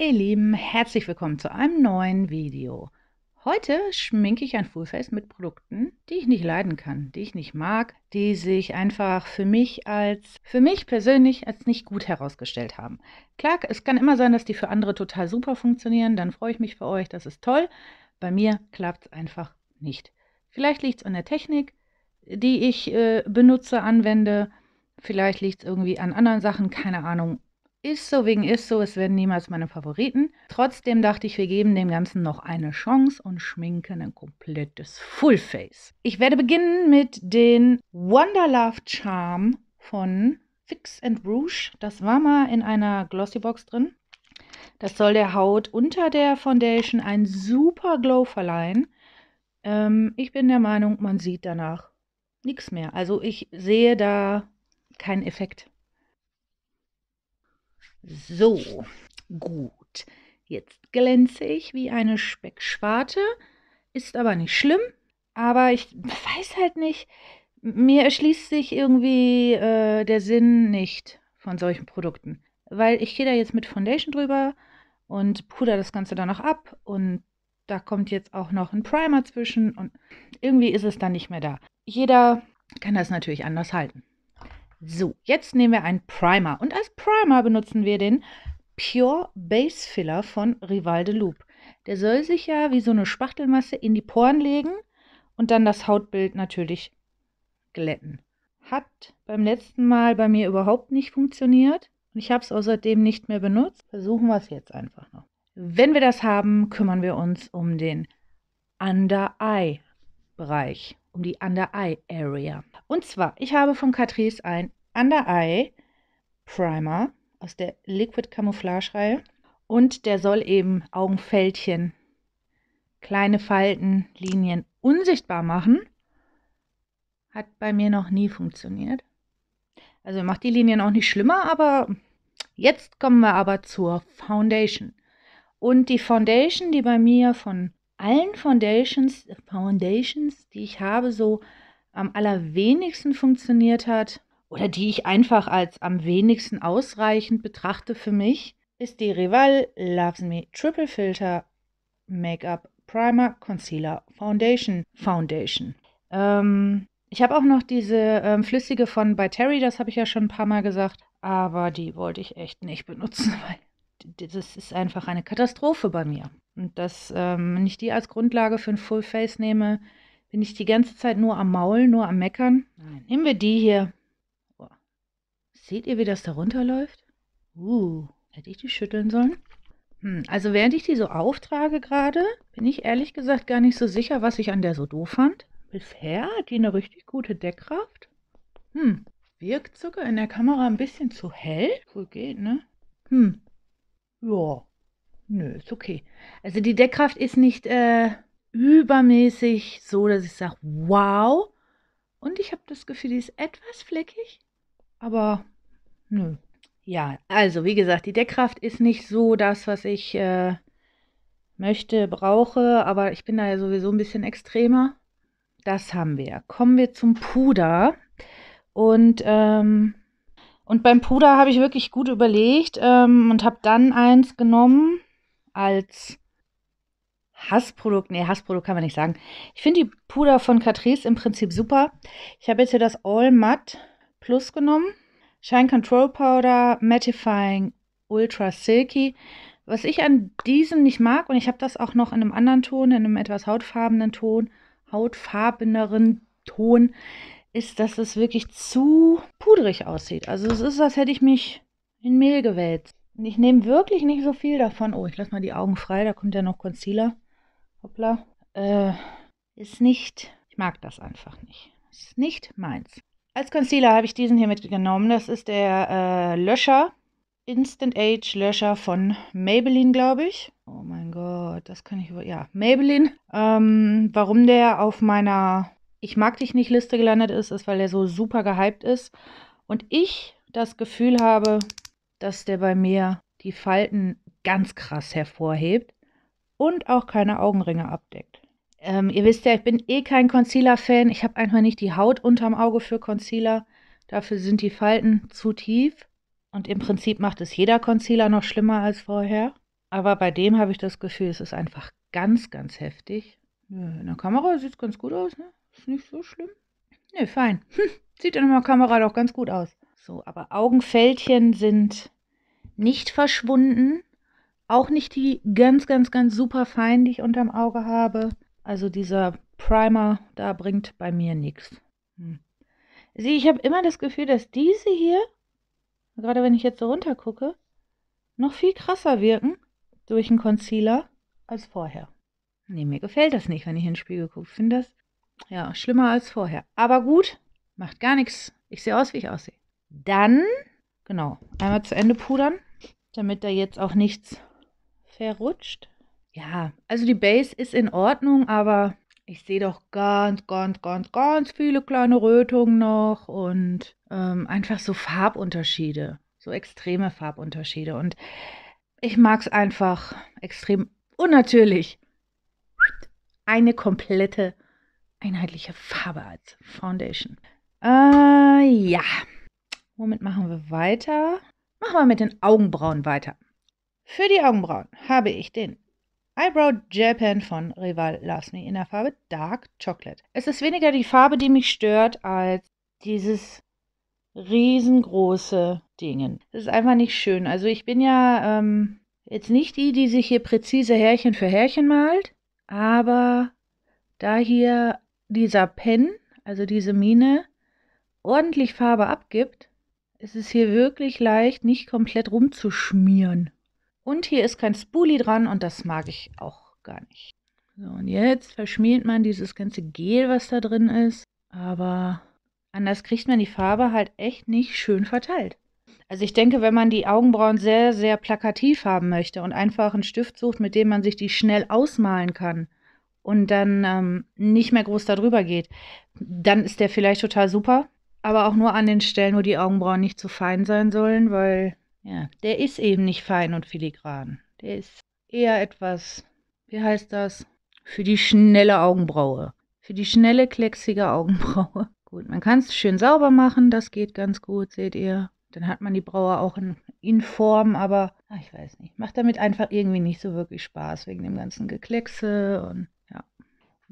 ihr Lieben, herzlich willkommen zu einem neuen Video. Heute schminke ich ein Fullface mit Produkten, die ich nicht leiden kann, die ich nicht mag, die sich einfach für mich als, für mich persönlich als nicht gut herausgestellt haben. Klar, es kann immer sein, dass die für andere total super funktionieren, dann freue ich mich für euch, das ist toll. Bei mir klappt es einfach nicht. Vielleicht liegt es an der Technik, die ich äh, benutze, anwende. Vielleicht liegt es irgendwie an anderen Sachen, keine Ahnung. Ist so wegen ist so, es werden niemals meine Favoriten. Trotzdem dachte ich, wir geben dem Ganzen noch eine Chance und schminken ein komplettes Fullface. Ich werde beginnen mit den Wonderlove Charm von Fix and Rouge. Das war mal in einer Glossy Box drin. Das soll der Haut unter der Foundation einen super Glow verleihen. Ähm, ich bin der Meinung, man sieht danach nichts mehr. Also ich sehe da keinen Effekt. So, gut. Jetzt glänze ich wie eine Speckschwarte. Ist aber nicht schlimm. Aber ich weiß halt nicht, mir erschließt sich irgendwie äh, der Sinn nicht von solchen Produkten. Weil ich gehe da jetzt mit Foundation drüber und puder das Ganze dann noch ab und da kommt jetzt auch noch ein Primer zwischen und irgendwie ist es dann nicht mehr da. Jeder kann das natürlich anders halten. So, jetzt nehmen wir einen Primer und als Primer benutzen wir den Pure Base Filler von Rival de Loop. Der soll sich ja wie so eine Spachtelmasse in die Poren legen und dann das Hautbild natürlich glätten. Hat beim letzten Mal bei mir überhaupt nicht funktioniert und ich habe es außerdem nicht mehr benutzt. Versuchen wir es jetzt einfach noch. Wenn wir das haben, kümmern wir uns um den Under-Eye-Bereich um die Under Eye Area. Und zwar, ich habe von Catrice ein Under Eye Primer aus der Liquid Camouflage Reihe und der soll eben Augenfältchen, kleine Falten, Linien unsichtbar machen. Hat bei mir noch nie funktioniert. Also macht die Linien auch nicht schlimmer, aber jetzt kommen wir aber zur Foundation. Und die Foundation, die bei mir von allen Foundations, Foundations, die ich habe, so am allerwenigsten funktioniert hat oder die ich einfach als am wenigsten ausreichend betrachte für mich, ist die Rival Loves Me Triple Filter Make-up Primer Concealer Foundation Foundation. Ähm, ich habe auch noch diese ähm, flüssige von by Terry, das habe ich ja schon ein paar Mal gesagt, aber die wollte ich echt nicht benutzen, weil das ist einfach eine Katastrophe bei mir. Und dass, ähm, wenn ich die als Grundlage für ein Full Face nehme, bin ich die ganze Zeit nur am Maulen, nur am Meckern. Nein, nehmen wir die hier. Oh. Seht ihr, wie das da runterläuft? Uh, hätte ich die schütteln sollen? Hm, also während ich die so auftrage gerade, bin ich ehrlich gesagt gar nicht so sicher, was ich an der so doof fand. Bisher hat die eine richtig gute Deckkraft. Hm, wirkt sogar in der Kamera ein bisschen zu hell. Wohl geht, ne? Hm, ja, nö, ist okay. Also die Deckkraft ist nicht äh, übermäßig so, dass ich sage, wow. Und ich habe das Gefühl, die ist etwas fleckig, aber nö. Ja, also wie gesagt, die Deckkraft ist nicht so das, was ich äh, möchte, brauche, aber ich bin da ja sowieso ein bisschen extremer. Das haben wir. Kommen wir zum Puder. Und ähm, und beim Puder habe ich wirklich gut überlegt ähm, und habe dann eins genommen als Hassprodukt. Nee, Hassprodukt kann man nicht sagen. Ich finde die Puder von Catrice im Prinzip super. Ich habe jetzt hier das All Matte Plus genommen. Shine Control Powder Mattifying Ultra Silky. Was ich an diesem nicht mag, und ich habe das auch noch in einem anderen Ton, in einem etwas hautfarbenen Ton, hautfarbeneren Ton, ist, dass es wirklich zu pudrig aussieht. Also es ist, als hätte ich mich in Mehl gewälzt. Und ich nehme wirklich nicht so viel davon. Oh, ich lasse mal die Augen frei, da kommt ja noch Concealer. Hoppla. Äh, ist nicht, ich mag das einfach nicht. Ist nicht meins. Als Concealer habe ich diesen hier mitgenommen. Das ist der äh, Löscher, Instant Age Löscher von Maybelline, glaube ich. Oh mein Gott, das kann ich, ja, Maybelline. Ähm, warum der auf meiner ich mag dich nicht Liste gelandet ist, ist, weil er so super gehypt ist. Und ich das Gefühl habe, dass der bei mir die Falten ganz krass hervorhebt und auch keine Augenringe abdeckt. Ähm, ihr wisst ja, ich bin eh kein Concealer-Fan. Ich habe einfach nicht die Haut unterm Auge für Concealer. Dafür sind die Falten zu tief. Und im Prinzip macht es jeder Concealer noch schlimmer als vorher. Aber bei dem habe ich das Gefühl, es ist einfach ganz, ganz heftig. in der Kamera sieht es ganz gut aus, ne? Ist nicht so schlimm. Ne, fein. Hm, sieht in der Kamera doch ganz gut aus. So, aber Augenfältchen sind nicht verschwunden. Auch nicht die ganz, ganz, ganz super fein, die ich unterm Auge habe. Also dieser Primer, da bringt bei mir nichts. Hm. Sieh, ich habe immer das Gefühl, dass diese hier, gerade wenn ich jetzt so runter gucke, noch viel krasser wirken durch einen Concealer als vorher. Nee, mir gefällt das nicht, wenn ich in den Spiegel gucke. Ich finde das ja, schlimmer als vorher. Aber gut, macht gar nichts. Ich sehe aus, wie ich aussehe. Dann, genau, einmal zu Ende pudern, damit da jetzt auch nichts verrutscht. Ja, also die Base ist in Ordnung, aber ich sehe doch ganz, ganz, ganz, ganz viele kleine Rötungen noch und ähm, einfach so Farbunterschiede, so extreme Farbunterschiede. Und ich mag es einfach extrem unnatürlich. Eine komplette einheitliche Farbe als Foundation. Äh, ja. Womit machen wir weiter? Machen wir mit den Augenbrauen weiter. Für die Augenbrauen habe ich den Eyebrow Japan von Rival Loves Me in der Farbe Dark Chocolate. Es ist weniger die Farbe, die mich stört, als dieses riesengroße Dingen. Das ist einfach nicht schön. Also ich bin ja ähm, jetzt nicht die, die sich hier präzise Härchen für Härchen malt, aber da hier dieser Pen, also diese Mine, ordentlich Farbe abgibt, ist es hier wirklich leicht, nicht komplett rumzuschmieren. Und hier ist kein Spoolie dran und das mag ich auch gar nicht. So, und jetzt verschmiert man dieses ganze Gel, was da drin ist. Aber anders kriegt man die Farbe halt echt nicht schön verteilt. Also ich denke, wenn man die Augenbrauen sehr, sehr plakativ haben möchte und einfach einen Stift sucht, mit dem man sich die schnell ausmalen kann, und dann ähm, nicht mehr groß darüber geht, dann ist der vielleicht total super, aber auch nur an den Stellen, wo die Augenbrauen nicht zu fein sein sollen, weil ja, der ist eben nicht fein und filigran. Der ist eher etwas, wie heißt das, für die schnelle Augenbraue, für die schnelle klecksige Augenbraue. Gut, man kann es schön sauber machen, das geht ganz gut, seht ihr. Dann hat man die Braue auch in, in Form, aber ach, ich weiß nicht. Macht damit einfach irgendwie nicht so wirklich Spaß wegen dem ganzen Gekleckse und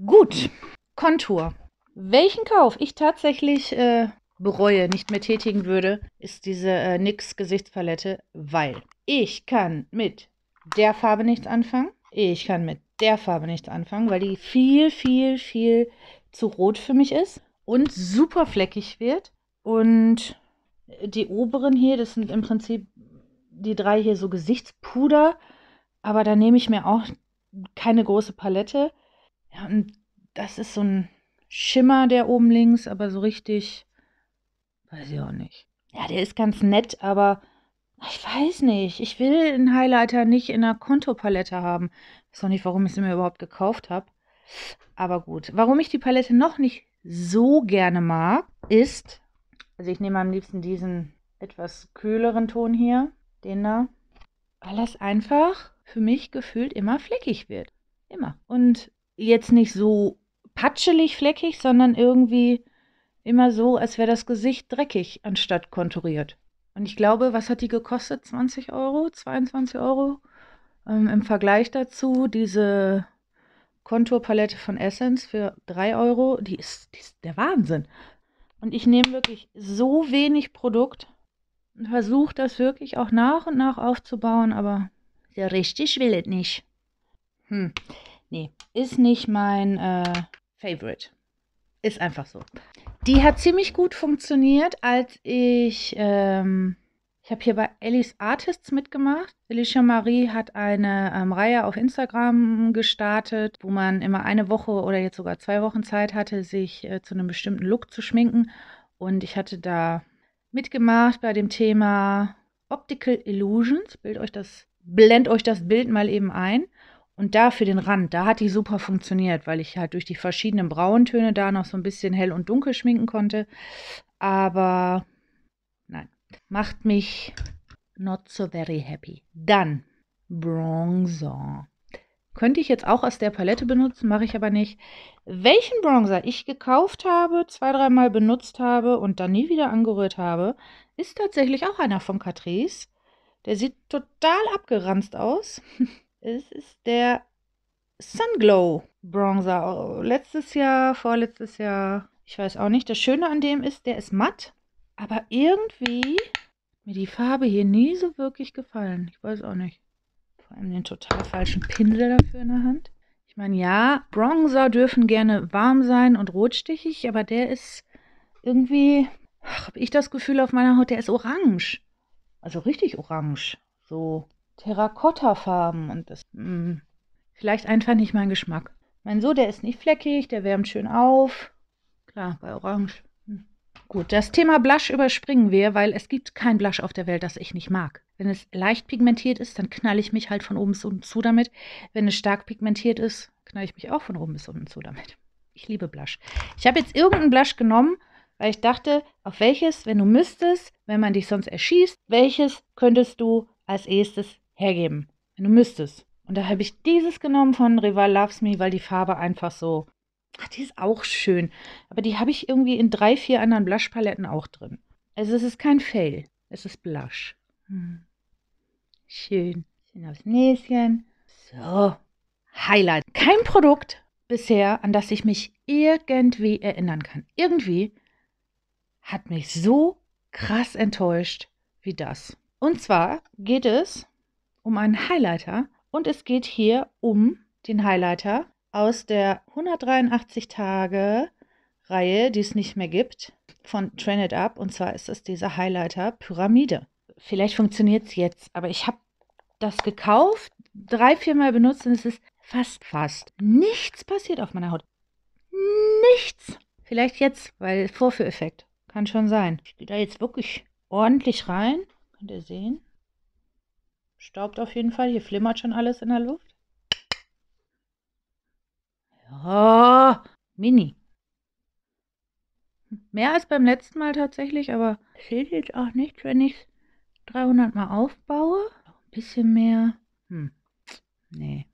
Gut. Kontur. Welchen Kauf ich tatsächlich äh, bereue, nicht mehr tätigen würde, ist diese äh, NYX Gesichtspalette, weil ich kann mit der Farbe nichts anfangen. Ich kann mit der Farbe nichts anfangen, weil die viel, viel, viel zu rot für mich ist und super fleckig wird. Und die oberen hier, das sind im Prinzip die drei hier so Gesichtspuder, aber da nehme ich mir auch keine große Palette ja, und das ist so ein Schimmer, der oben links, aber so richtig, weiß ich auch nicht. Ja, der ist ganz nett, aber ich weiß nicht. Ich will einen Highlighter nicht in einer Kontopalette haben. Ich weiß auch nicht, warum ich sie mir überhaupt gekauft habe. Aber gut. Warum ich die Palette noch nicht so gerne mag, ist, also ich nehme am liebsten diesen etwas kühleren Ton hier, den da, weil das einfach für mich gefühlt immer fleckig wird. Immer. Und jetzt nicht so patschelig fleckig, sondern irgendwie immer so, als wäre das Gesicht dreckig anstatt konturiert. Und ich glaube, was hat die gekostet? 20 Euro, 22 Euro? Ähm, Im Vergleich dazu diese Konturpalette von Essence für 3 Euro, die ist, die ist der Wahnsinn. Und ich nehme wirklich so wenig Produkt und versuche das wirklich auch nach und nach aufzubauen, aber der richtig will es nicht. Hm. Nee, ist nicht mein äh, Favorite. Ist einfach so. Die hat ziemlich gut funktioniert, als ich. Ähm, ich habe hier bei Alice Artists mitgemacht. Alicia Marie hat eine ähm, Reihe auf Instagram gestartet, wo man immer eine Woche oder jetzt sogar zwei Wochen Zeit hatte, sich äh, zu einem bestimmten Look zu schminken. Und ich hatte da mitgemacht bei dem Thema Optical Illusions. Bild euch das, blend euch das Bild mal eben ein. Und da für den Rand, da hat die super funktioniert, weil ich halt durch die verschiedenen Brauntöne da noch so ein bisschen hell und dunkel schminken konnte. Aber nein, macht mich not so very happy. Dann Bronzer. Könnte ich jetzt auch aus der Palette benutzen, mache ich aber nicht. Welchen Bronzer ich gekauft habe, zwei, dreimal benutzt habe und dann nie wieder angerührt habe, ist tatsächlich auch einer von Catrice. Der sieht total abgeranzt aus. Es ist der Sunglow Bronzer. Letztes Jahr, vorletztes Jahr, ich weiß auch nicht. Das Schöne an dem ist, der ist matt, aber irgendwie mir die Farbe hier nie so wirklich gefallen. Ich weiß auch nicht. Vor allem den total falschen Pinsel dafür in der Hand. Ich meine, ja, Bronzer dürfen gerne warm sein und rotstichig, aber der ist irgendwie, habe ich das Gefühl auf meiner Haut, der ist orange. Also richtig orange. So Terrakottafarben und das, mh, mm, vielleicht einfach nicht mein Geschmack. Mein So, der ist nicht fleckig, der wärmt schön auf. Klar, bei Orange. Hm. Gut, das Thema Blush überspringen wir, weil es gibt kein Blush auf der Welt, das ich nicht mag. Wenn es leicht pigmentiert ist, dann knall ich mich halt von oben bis unten zu damit. Wenn es stark pigmentiert ist, knall ich mich auch von oben bis unten zu damit. Ich liebe Blush. Ich habe jetzt irgendeinen Blush genommen, weil ich dachte, auf welches, wenn du müsstest, wenn man dich sonst erschießt, welches könntest du als erstes hergeben, wenn du müsstest. Und da habe ich dieses genommen von Rival Loves Me, weil die Farbe einfach so. Ach, die ist auch schön. Aber die habe ich irgendwie in drei, vier anderen Blush-Paletten auch drin. Also es ist kein Fail. Es ist Blush. Hm. Schön. Schön aufs Näschen. So. Highlight. Kein Produkt bisher, an das ich mich irgendwie erinnern kann. Irgendwie hat mich so krass enttäuscht wie das. Und zwar geht es um einen Highlighter und es geht hier um den Highlighter aus der 183 Tage Reihe, die es nicht mehr gibt, von Train It Up und zwar ist es dieser Highlighter Pyramide. Vielleicht funktioniert es jetzt, aber ich habe das gekauft, drei, viermal benutzt und es ist fast, fast nichts passiert auf meiner Haut. Nichts. Vielleicht jetzt, weil Vorführeffekt. Kann schon sein. Ich gehe da jetzt wirklich ordentlich rein. Könnt ihr sehen. Staubt auf jeden Fall. Hier flimmert schon alles in der Luft. Ja, Mini. Mehr als beim letzten Mal tatsächlich, aber fehlt jetzt auch nichts, wenn ich es 300 Mal aufbaue. Ein bisschen mehr. Hm. Nee.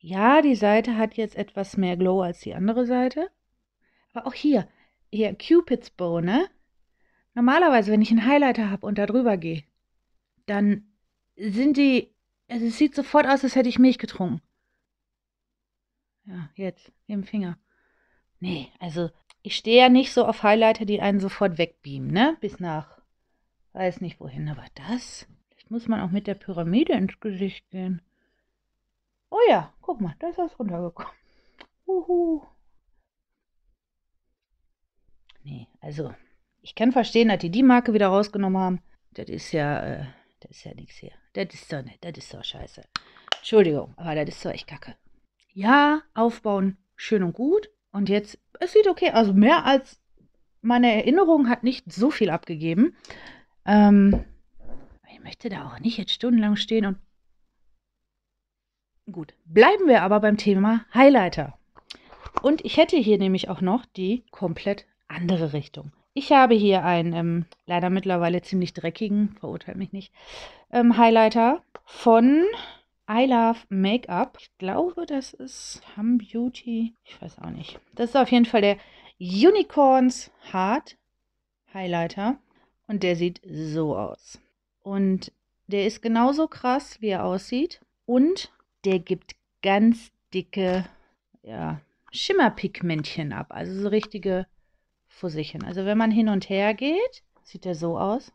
Ja, die Seite hat jetzt etwas mehr Glow als die andere Seite. Aber auch hier, hier Cupid's Bow, ne? Normalerweise, wenn ich einen Highlighter habe und da drüber gehe, dann sind die. Also es sieht sofort aus, als hätte ich Milch getrunken. Ja, jetzt, im Finger. Nee, also ich stehe ja nicht so auf Highlighter, die einen sofort wegbeamen, ne? Bis nach weiß nicht wohin, aber das. Vielleicht muss man auch mit der Pyramide ins Gesicht gehen. Oh ja, guck mal, da ist was runtergekommen. Uhu. Nee, also ich kann verstehen, dass die die Marke wieder rausgenommen haben. Das ist ja, äh, das ist ja nichts hier. Das ist so nicht, das ist so scheiße. Entschuldigung, aber das ist so echt kacke. Ja, aufbauen, schön und gut. Und jetzt, es sieht okay, also mehr als meine Erinnerung hat nicht so viel abgegeben. Ähm, ich möchte da auch nicht jetzt stundenlang stehen und. Gut, bleiben wir aber beim Thema Highlighter. Und ich hätte hier nämlich auch noch die komplett andere Richtung. Ich habe hier einen ähm, leider mittlerweile ziemlich dreckigen, verurteilt mich nicht, ähm, Highlighter von I Love Makeup. Ich glaube, das ist Hum Beauty. Ich weiß auch nicht. Das ist auf jeden Fall der Unicorns Heart Highlighter. Und der sieht so aus. Und der ist genauso krass, wie er aussieht. Und der gibt ganz dicke ja, Schimmerpigmentchen ab. Also so richtige vor sich hin. Also wenn man hin und her geht, sieht er so aus.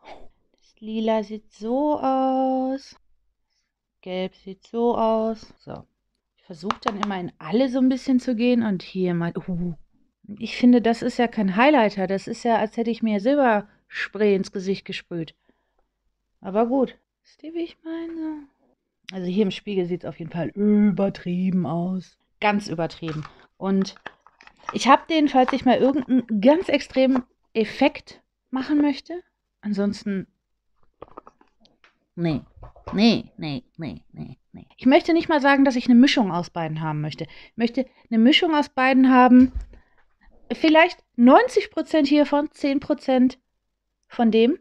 Das Lila sieht so aus. Gelb sieht so aus. So. Ich versuche dann immer in alle so ein bisschen zu gehen und hier mal. Uh. Ich finde, das ist ja kein Highlighter. Das ist ja, als hätte ich mir Silberspray ins Gesicht gesprüht. Aber gut. Wisst ihr, wie ich meine? Also hier im Spiegel sieht es auf jeden Fall übertrieben aus. Ganz übertrieben. Und ich habe den, falls ich mal irgendeinen ganz extremen Effekt machen möchte. Ansonsten. Nee. Nee, nee, nee, nee, nee. Ich möchte nicht mal sagen, dass ich eine Mischung aus beiden haben möchte. Ich möchte eine Mischung aus beiden haben. Vielleicht 90% hiervon, 10% von dem.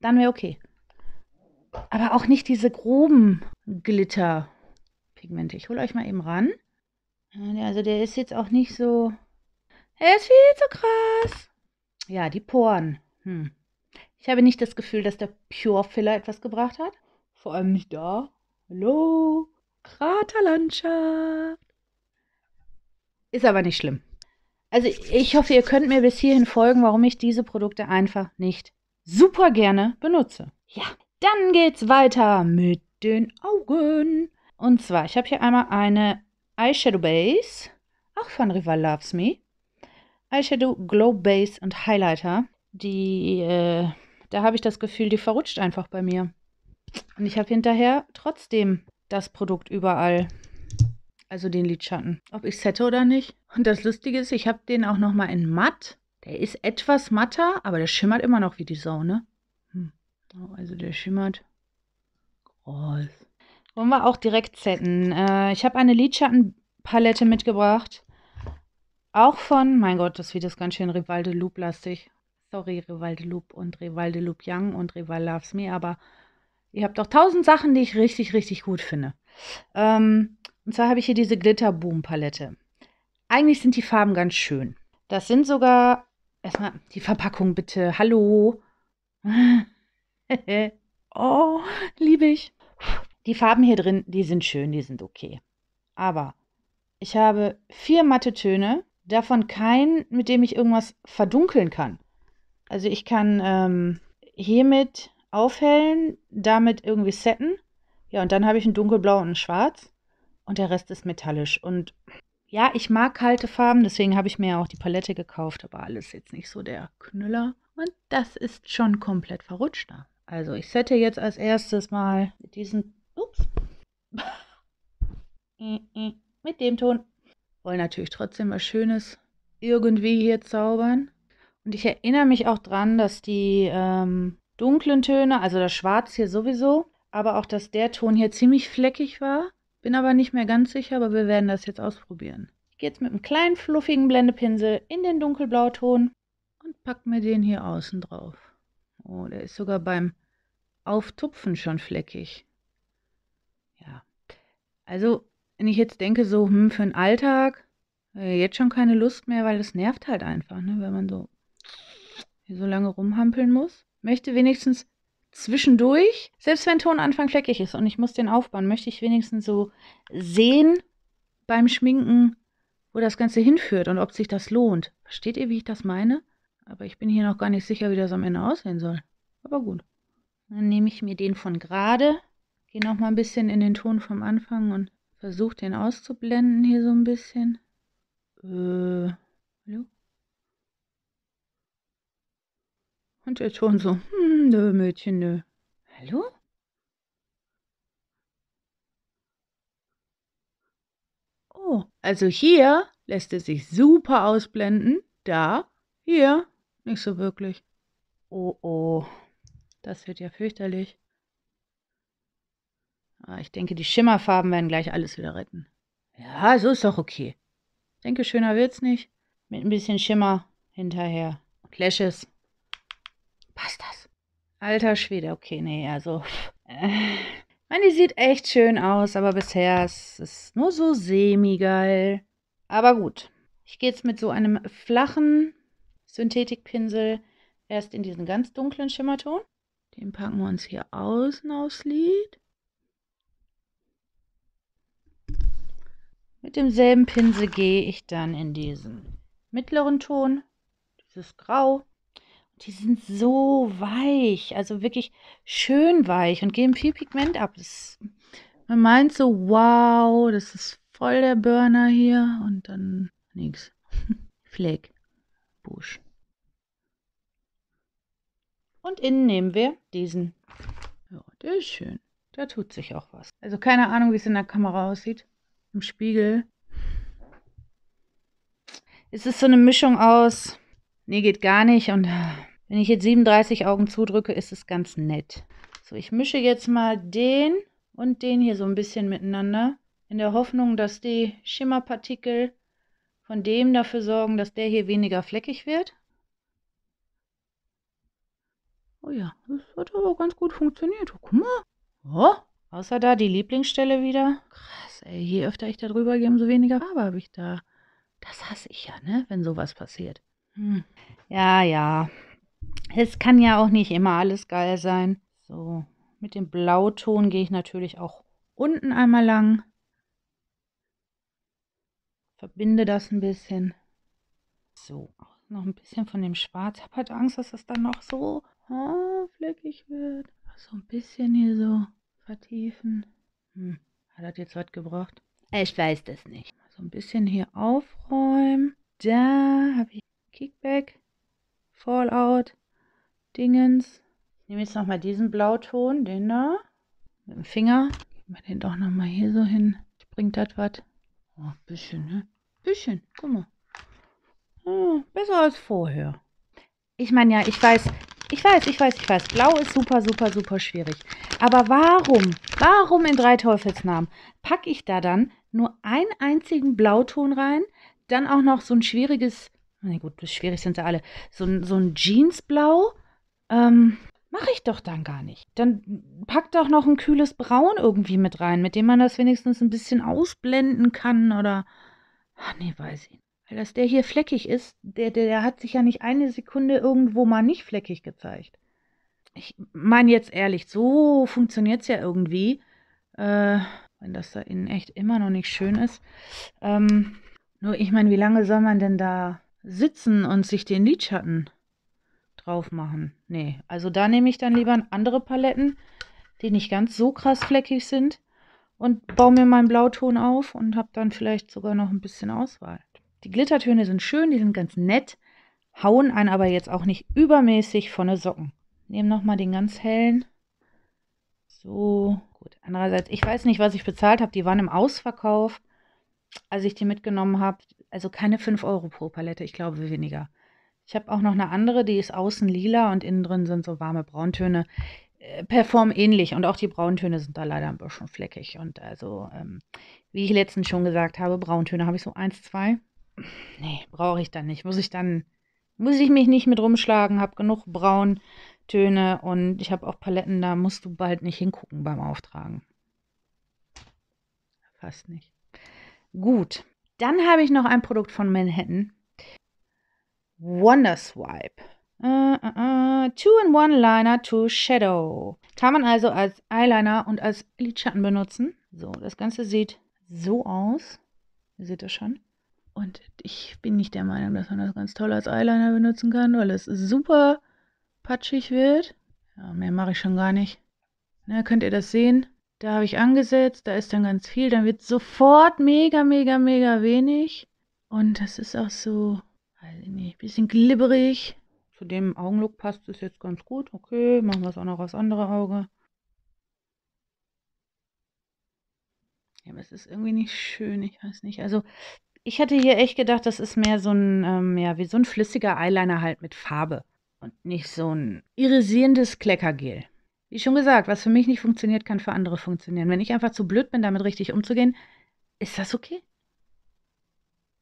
Dann wäre okay. Aber auch nicht diese groben Glitterpigmente. Ich hole euch mal eben ran. Also der ist jetzt auch nicht so er ist viel zu krass. Ja, die Poren. Hm. Ich habe nicht das Gefühl, dass der Pure Filler etwas gebracht hat. Vor allem nicht da. Hallo? Kraterlandschaft. Ist aber nicht schlimm. Also ich hoffe, ihr könnt mir bis hierhin folgen, warum ich diese Produkte einfach nicht super gerne benutze. Ja, dann geht's weiter mit den Augen. Und zwar, ich habe hier einmal eine Eyeshadow Base, auch von Rival Loves Me. Eyeshadow, Glow Base und Highlighter. Die, äh, da habe ich das Gefühl, die verrutscht einfach bei mir. Und ich habe hinterher trotzdem das Produkt überall. Also den Lidschatten. Ob ich es oder nicht. Und das Lustige ist, ich habe den auch nochmal in matt. Der ist etwas matter, aber der schimmert immer noch wie die Sau, ne? Hm. Oh, also der schimmert. Groß. Wollen wir auch direkt setten. Äh, ich habe eine Lidschattenpalette mitgebracht. Auch von, mein Gott, das Video ist ganz schön Rivalde Loop-lastig. Sorry, Rivalde Loop und Rivalde Loop Young und Rival Loves Me, aber ihr habt doch tausend Sachen, die ich richtig, richtig gut finde. Ähm, und zwar habe ich hier diese Glitterboom-Palette. Eigentlich sind die Farben ganz schön. Das sind sogar, erstmal die Verpackung bitte, hallo. oh, liebe ich. Die Farben hier drin, die sind schön, die sind okay. Aber ich habe vier matte Töne davon kein, mit dem ich irgendwas verdunkeln kann. Also ich kann ähm, hiermit aufhellen, damit irgendwie setten. Ja, und dann habe ich ein dunkelblau und ein schwarz. Und der Rest ist metallisch. Und ja, ich mag kalte Farben, deswegen habe ich mir auch die Palette gekauft, aber alles jetzt nicht so der Knüller. Und das ist schon komplett verrutscht da. Also ich sette jetzt als erstes mal mit diesem, ups, mit dem Ton wollen natürlich trotzdem was Schönes irgendwie hier zaubern. Und ich erinnere mich auch dran, dass die ähm, dunklen Töne, also das Schwarz hier sowieso, aber auch, dass der Ton hier ziemlich fleckig war. Bin aber nicht mehr ganz sicher, aber wir werden das jetzt ausprobieren. Ich gehe jetzt mit einem kleinen fluffigen Blendepinsel in den Dunkelblauton und pack mir den hier außen drauf. Oh, der ist sogar beim Auftupfen schon fleckig. Ja. Also wenn ich jetzt denke, so hm, für den Alltag, äh, jetzt schon keine Lust mehr, weil es nervt halt einfach, ne, wenn man so, so lange rumhampeln muss. Möchte wenigstens zwischendurch, selbst wenn Tonanfang fleckig ist und ich muss den aufbauen, möchte ich wenigstens so sehen beim Schminken, wo das Ganze hinführt und ob sich das lohnt. Versteht ihr, wie ich das meine? Aber ich bin hier noch gar nicht sicher, wie das am Ende aussehen soll. Aber gut. Dann nehme ich mir den von gerade, gehe noch mal ein bisschen in den Ton vom Anfang und versuche den auszublenden hier so ein bisschen. Äh, hallo? Und jetzt schon so, hm, nö, Mädchen, nö. Hallo? Oh, also hier lässt es sich super ausblenden. Da, hier, nicht so wirklich. Oh, oh, das wird ja fürchterlich. Ah, ich denke, die Schimmerfarben werden gleich alles wieder retten. Ja, so ist doch okay. Ich denke, schöner wird's nicht. Mit ein bisschen Schimmer hinterher. Clashes. Passt das? Alter Schwede, okay, nee, also. Äh. Man, die sieht echt schön aus, aber bisher ist es nur so semi-geil. Aber gut. Ich gehe jetzt mit so einem flachen Synthetikpinsel erst in diesen ganz dunklen Schimmerton. Den packen wir uns hier außen aufs Lid. Mit demselben Pinsel gehe ich dann in diesen mittleren Ton, dieses Grau. Die sind so weich, also wirklich schön weich und geben viel Pigment ab. Das, man meint so, wow, das ist voll der Burner hier und dann nichts. Fleck. Busch. Und innen nehmen wir diesen. Ja, der ist schön. Da tut sich auch was. Also keine Ahnung, wie es in der Kamera aussieht im Spiegel. Es ist so eine Mischung aus, nee, geht gar nicht. Und wenn ich jetzt 37 Augen zudrücke, ist es ganz nett. So, ich mische jetzt mal den und den hier so ein bisschen miteinander. In der Hoffnung, dass die Schimmerpartikel von dem dafür sorgen, dass der hier weniger fleckig wird. Oh ja, das hat aber ganz gut funktioniert. Oh, guck mal. Oh, Außer da die Lieblingsstelle wieder. Krass, ey, je öfter ich da drüber gehe, umso weniger Farbe habe ich da. Das hasse ich ja, ne, wenn sowas passiert. Hm. Ja, ja. Es kann ja auch nicht immer alles geil sein. So, mit dem Blauton gehe ich natürlich auch unten einmal lang. Verbinde das ein bisschen. So, noch ein bisschen von dem Schwarz. Ich habe halt Angst, dass das dann noch so ah, fleckig wird. So ein bisschen hier so vertiefen. Hm, hat das jetzt was gebracht? Ich weiß das nicht. So ein bisschen hier aufräumen. Da habe ich Kickback, Fallout, Dingens. Ich nehme jetzt nochmal diesen Blauton, den da. Mit dem Finger. Geben wir den doch nochmal hier so hin. Springt das was? Oh, bisschen, ne? Bisschen, guck mal. Oh, besser als vorher. Ich meine ja, ich weiß, ich weiß, ich weiß, ich weiß. Blau ist super, super, super schwierig. Aber warum, warum in drei Teufelsnamen packe ich da dann nur einen einzigen Blauton rein, dann auch noch so ein schwieriges, na gut, schwierig sind sie alle, so, so ein Jeansblau? Ähm, mache ich doch dann gar nicht. Dann packt doch noch ein kühles Braun irgendwie mit rein, mit dem man das wenigstens ein bisschen ausblenden kann oder. Ach nee, weiß ich. nicht. Weil dass der hier fleckig ist, der, der, der hat sich ja nicht eine Sekunde irgendwo mal nicht fleckig gezeigt. Ich meine jetzt ehrlich, so funktioniert es ja irgendwie. Äh, wenn das da innen echt immer noch nicht schön ist. Ähm, nur ich meine, wie lange soll man denn da sitzen und sich den Lidschatten drauf machen? Nee, also da nehme ich dann lieber andere Paletten, die nicht ganz so krass fleckig sind und baue mir meinen Blauton auf und habe dann vielleicht sogar noch ein bisschen Auswahl. Die Glittertöne sind schön, die sind ganz nett, hauen einen aber jetzt auch nicht übermäßig von den Socken. Nehmen nochmal den ganz hellen. So, gut. Andererseits, ich weiß nicht, was ich bezahlt habe. Die waren im Ausverkauf, als ich die mitgenommen habe. Also keine 5 Euro pro Palette, ich glaube weniger. Ich habe auch noch eine andere, die ist außen lila und innen drin sind so warme Brauntöne. Äh, perform ähnlich und auch die Brauntöne sind da leider ein bisschen fleckig. Und also, ähm, wie ich letztens schon gesagt habe, Brauntöne habe ich so 1, 2 nee, brauche ich dann nicht. Muss ich dann, muss ich mich nicht mit rumschlagen, habe genug Brauntöne und ich habe auch Paletten, da musst du bald nicht hingucken beim Auftragen. Fast nicht. Gut, dann habe ich noch ein Produkt von Manhattan. Wonderswipe. Swipe. Uh, äh, uh, äh, uh. Äh. Two-in-One-Liner to Shadow. Kann man also als Eyeliner und als Lidschatten benutzen. So, das Ganze sieht so aus. Ihr seht das schon. Und ich bin nicht der Meinung, dass man das ganz toll als Eyeliner benutzen kann, weil es super patschig wird. Ja, mehr mache ich schon gar nicht. Na, ne, könnt ihr das sehen? Da habe ich angesetzt, da ist dann ganz viel, dann wird sofort mega, mega, mega wenig. Und das ist auch so, weiß ich nicht, bisschen glibberig. Zu dem Augenlook passt es jetzt ganz gut. Okay, machen wir es auch noch aufs andere Auge. Ja, aber es ist irgendwie nicht schön, ich weiß nicht. Also ich hätte hier echt gedacht, das ist mehr so ein, ähm, ja, wie so ein flüssiger Eyeliner halt mit Farbe und nicht so ein irisierendes Kleckergel. Wie schon gesagt, was für mich nicht funktioniert, kann für andere funktionieren. Wenn ich einfach zu blöd bin, damit richtig umzugehen, ist das okay?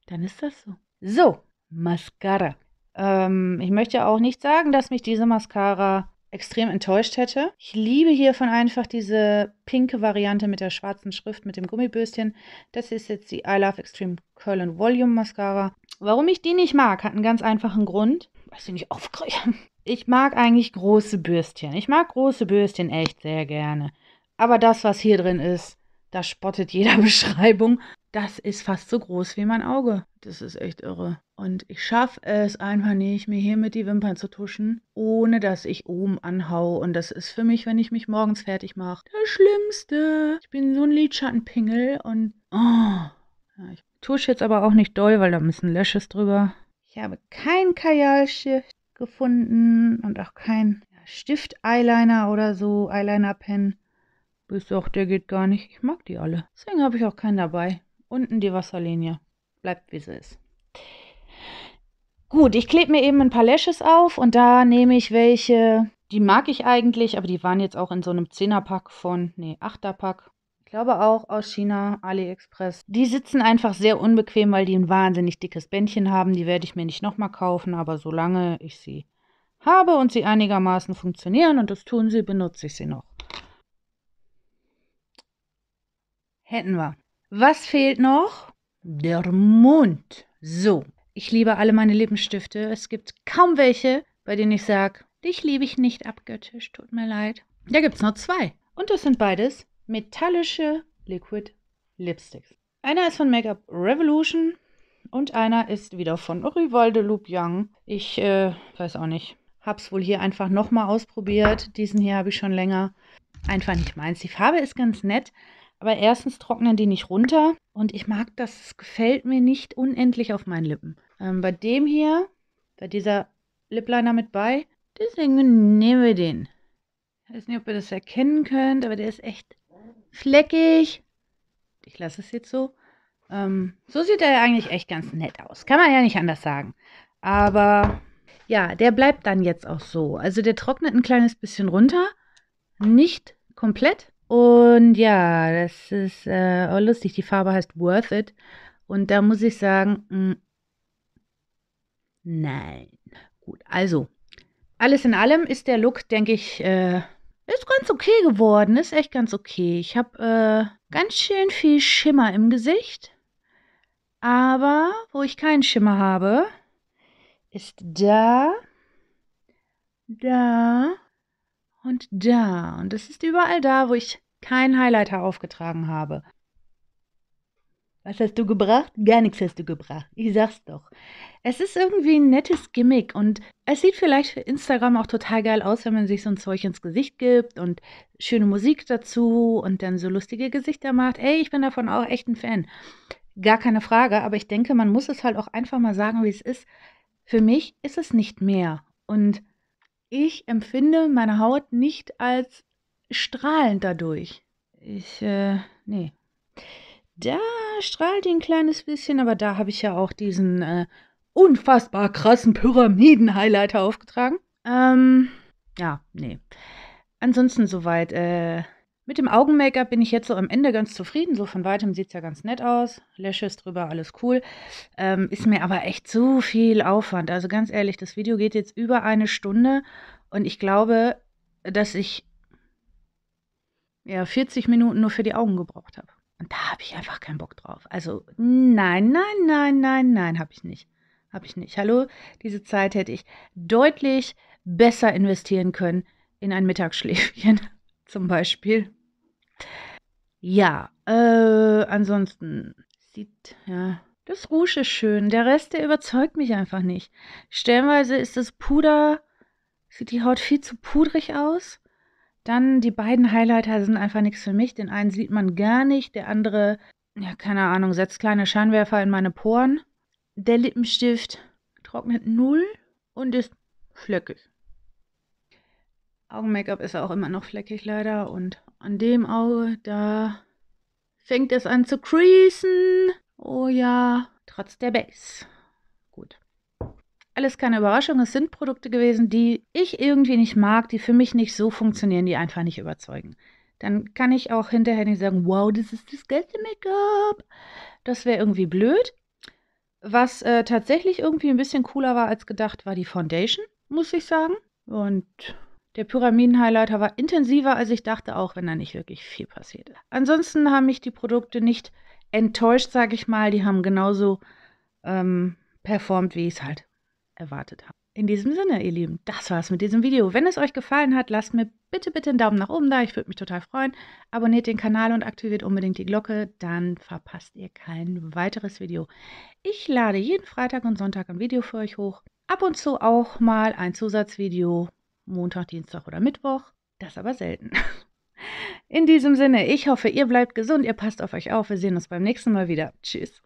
Dann ist das so. So, Mascara. Ähm, ich möchte auch nicht sagen, dass mich diese Mascara extrem enttäuscht hätte. Ich liebe hiervon einfach diese pinke Variante mit der schwarzen Schrift, mit dem Gummibürstchen. Das ist jetzt die I Love Extreme Curl and Volume Mascara. Warum ich die nicht mag, hat einen ganz einfachen Grund. Weiß ich nicht aufkriege. Ich mag eigentlich große Bürstchen. Ich mag große Bürstchen echt sehr gerne. Aber das, was hier drin ist, das spottet jeder Beschreibung das ist fast so groß wie mein Auge. Das ist echt irre. Und ich schaffe es einfach nicht, mir hier mit die Wimpern zu tuschen, ohne dass ich oben anhau. Und das ist für mich, wenn ich mich morgens fertig mache, das Schlimmste. Ich bin so ein Lidschattenpingel und oh. ich tusche jetzt aber auch nicht doll, weil da müssen Lashes drüber. Ich habe kein Kajalschiff gefunden und auch kein Stift-Eyeliner oder so, Eyeliner-Pen. Bis auch der geht gar nicht. Ich mag die alle. Deswegen habe ich auch keinen dabei. Unten die Wasserlinie. Bleibt wie sie ist. Gut, ich klebe mir eben ein paar Lashes auf und da nehme ich welche. Die mag ich eigentlich, aber die waren jetzt auch in so einem 10er-Pack von, nee, 8er-Pack. Ich glaube auch aus China, AliExpress. Die sitzen einfach sehr unbequem, weil die ein wahnsinnig dickes Bändchen haben. Die werde ich mir nicht nochmal kaufen, aber solange ich sie habe und sie einigermaßen funktionieren und das tun sie, benutze ich sie noch. Hätten wir. Was fehlt noch? Der Mund. So, ich liebe alle meine Lippenstifte. Es gibt kaum welche, bei denen ich sage, dich liebe ich nicht abgöttisch, tut mir leid. Da gibt es nur zwei. Und das sind beides metallische Liquid Lipsticks. Einer ist von Make-up Revolution und einer ist wieder von Rival de Loop Young. Ich äh, weiß auch nicht. Hab's wohl hier einfach nochmal ausprobiert. Diesen hier habe ich schon länger. Einfach nicht meins. Die Farbe ist ganz nett, aber erstens trocknen die nicht runter und ich mag das, es gefällt mir nicht unendlich auf meinen Lippen. Ähm, bei dem hier, bei dieser Lip Liner mit bei, deswegen nehmen wir den. Ich weiß nicht, ob ihr das erkennen könnt, aber der ist echt fleckig. Ich lasse es jetzt so. Ähm, so sieht er ja eigentlich echt ganz nett aus. Kann man ja nicht anders sagen. Aber ja, der bleibt dann jetzt auch so. Also der trocknet ein kleines bisschen runter. Nicht komplett, und ja, das ist äh, auch lustig. Die Farbe heißt Worth It. Und da muss ich sagen, mh, mm, nein. Gut, also, alles in allem ist der Look, denke ich, äh, ist ganz okay geworden. Ist echt ganz okay. Ich habe äh, ganz schön viel Schimmer im Gesicht. Aber wo ich keinen Schimmer habe, ist da, da und da. Und es ist überall da, wo ich keinen Highlighter aufgetragen habe. Was hast du gebracht? Gar nichts hast du gebracht. Ich sag's doch. Es ist irgendwie ein nettes Gimmick und es sieht vielleicht für Instagram auch total geil aus, wenn man sich so ein Zeug ins Gesicht gibt und schöne Musik dazu und dann so lustige Gesichter macht. Ey, ich bin davon auch echt ein Fan. Gar keine Frage, aber ich denke, man muss es halt auch einfach mal sagen, wie es ist. Für mich ist es nicht mehr. Und ich empfinde meine Haut nicht als strahlend dadurch. Ich, äh, nee. Da strahlt die ein kleines bisschen, aber da habe ich ja auch diesen äh, unfassbar krassen Pyramiden-Highlighter aufgetragen. Ähm, ja, nee. Ansonsten soweit, äh, mit dem Augen-Make-up bin ich jetzt so am Ende ganz zufrieden. So von weitem sieht es ja ganz nett aus. Lashes drüber, alles cool. Ähm, ist mir aber echt so viel Aufwand. Also ganz ehrlich, das Video geht jetzt über eine Stunde und ich glaube, dass ich ja 40 Minuten nur für die Augen gebraucht habe. Und da habe ich einfach keinen Bock drauf. Also nein, nein, nein, nein, nein, habe ich nicht. Habe ich nicht. Hallo, diese Zeit hätte ich deutlich besser investieren können in ein Mittagsschläfchen zum Beispiel. Ja, äh, ansonsten sieht, ja, das Rouge ist schön. Der Rest, der überzeugt mich einfach nicht. Stellenweise ist das Puder, sieht die Haut viel zu pudrig aus. Dann die beiden Highlighter sind einfach nichts für mich. Den einen sieht man gar nicht, der andere, ja, keine Ahnung, setzt kleine Scheinwerfer in meine Poren. Der Lippenstift trocknet null und ist fleckig. Augen-Make-up ist auch immer noch fleckig leider und an dem Auge, da fängt es an zu creasen. Oh ja, trotz der Base. Gut. Alles keine Überraschung, es sind Produkte gewesen, die ich irgendwie nicht mag, die für mich nicht so funktionieren, die einfach nicht überzeugen. Dann kann ich auch hinterher nicht sagen, wow, das ist das geilste Make-up. Das wäre irgendwie blöd. Was äh, tatsächlich irgendwie ein bisschen cooler war als gedacht, war die Foundation, muss ich sagen. Und der Pyramiden-Highlighter war intensiver, als ich dachte, auch wenn da nicht wirklich viel passiert ist. Ansonsten haben mich die Produkte nicht enttäuscht, sage ich mal. Die haben genauso ähm, performt, wie ich es halt erwartet habe. In diesem Sinne, ihr Lieben, das war's mit diesem Video. Wenn es euch gefallen hat, lasst mir bitte, bitte einen Daumen nach oben da. Ich würde mich total freuen. Abonniert den Kanal und aktiviert unbedingt die Glocke, dann verpasst ihr kein weiteres Video. Ich lade jeden Freitag und Sonntag ein Video für euch hoch. Ab und zu auch mal ein Zusatzvideo Montag, Dienstag oder Mittwoch. Das aber selten. In diesem Sinne, ich hoffe, ihr bleibt gesund, ihr passt auf euch auf. Wir sehen uns beim nächsten Mal wieder. Tschüss.